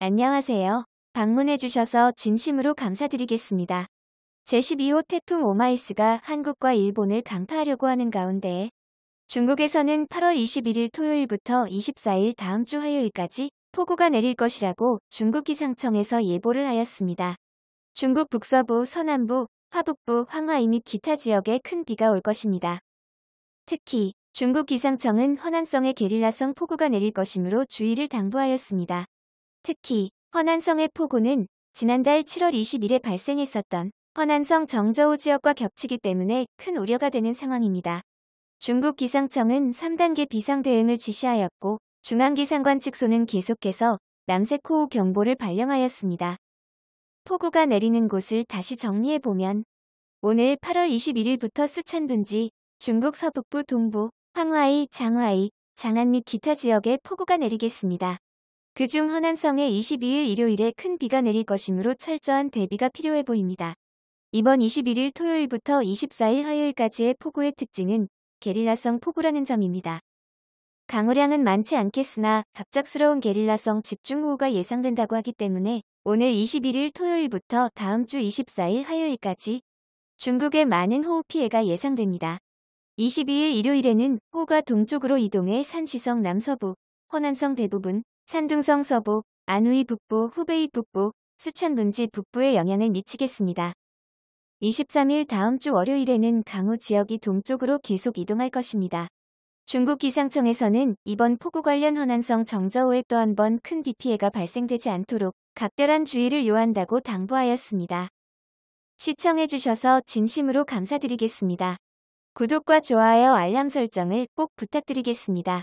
안녕하세요. 방문해주셔서 진심으로 감사드리겠습니다. 제12호 태풍 오마이스가 한국과 일본을 강타하려고 하는 가운데 중국에서는 8월 21일 토요일부터 24일 다음 주 화요일까지 폭우가 내릴 것이라고 중국 기상청에서 예보를 하였습니다. 중국 북서부, 서남부, 화북부, 황하이 및 기타 지역에 큰 비가 올 것입니다. 특히 중국 기상청은 허난성의 게릴라성 폭우가 내릴 것이므로 주의를 당부하였습니다. 특히 허난성의 폭우는 지난달 7월 20일에 발생했었던 허난성 정저우 지역과 겹치기 때문에 큰 우려가 되는 상황입니다. 중국 기상청은 3단계 비상 대응을 지시하였고 중앙기상관 측소는 계속해서 남색 호우 경보를 발령하였습니다. 폭우가 내리는 곳을 다시 정리해보면 오늘 8월 21일부터 수천 분지 중국 서북부 동부, 황하이, 장하이, 장안 및 기타 지역에 폭우가 내리겠습니다. 그중 허난성에 22일 일요일에 큰 비가 내릴 것이므로 철저한 대비가 필요해 보입니다. 이번 21일 토요일부터 24일 화요일까지의 폭우의 특징은 게릴라성 폭우라는 점입니다. 강우량은 많지 않겠으나 갑작스러운 게릴라성 집중호우가 예상된다고 하기 때문에 오늘 21일 토요일부터 다음 주 24일 화요일까지 중국에 많은 호우 피해가 예상됩니다. 22일 일요일에는 호우가 동쪽으로 이동해 산시성 남서부, 허난성 대부분, 산둥성 서북, 안우이 북부, 후베이 북부, 수천 문지 북부에 영향을 미치겠습니다. 23일 다음 주 월요일에는 강우 지역이 동쪽으로 계속 이동할 것입니다. 중국 기상청에서는 이번 폭우 관련 허난성 정저우에 또 한 번 큰 비 피해가 발생되지 않도록 각별한 주의를 요한다고 당부하였습니다. 시청해주셔서 진심으로 감사드리겠습니다. 구독과 좋아요 알람 설정을 꼭 부탁드리겠습니다.